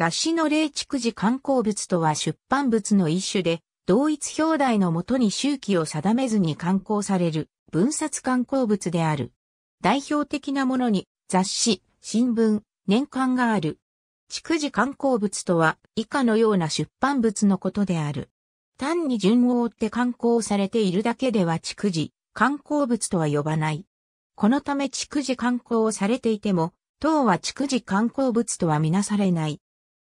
雑誌の霊畜児観光物とは出版物の一種で、同一表題のもとに周期を定めずに刊行される分冊刊行物である。代表的なものに雑誌、新聞、年間がある。逐次刊行物とは以下のような出版物のことである。単に順を追って刊行されているだけでは逐次、刊行物とは呼ばない。このため逐次刊行をされていても、等は逐次刊行物とはみなされない。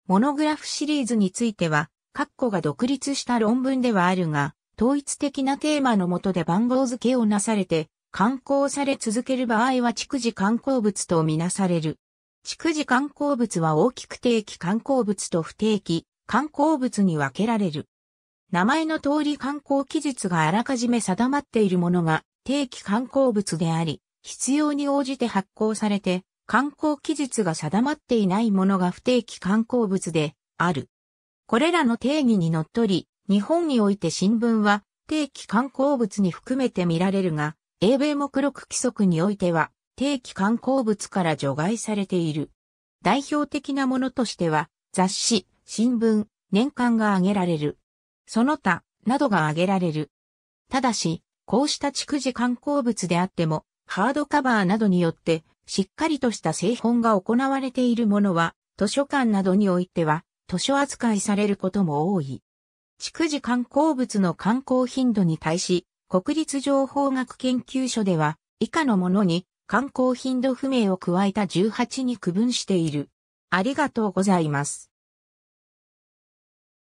モノグラフシリーズについては、各個が独立した論文ではあるが、統一的なテーマのもとで番号付けをなされて、刊行され続ける場合は逐次刊行物とみなされる。逐次刊行物は大きく定期刊行物と不定期刊行物に分けられる。名前の通り刊行期日があらかじめ定まっているものが定期刊行物であり、必要に応じて発行されて観光記述が定まっていないものが不定期観光物である。これらの定義にのっとり、日本において新聞は定期観光物に含めて見られるが、英米目録規則においては定期観光物から除外されている。代表的なものとしては、雑誌、新聞、年間が挙げられる。その他、などが挙げられる。ただし、こうした逐次観光物であっても、ハードカバーなどによってしっかりとした製本が行われているものは、図書館などにおいては、図書扱いされることも多い。逐次観光物の観光頻度に対し、国立情報学研究所では、以下のものに観光頻度不明を加えた18に区分している。ありがとうございます。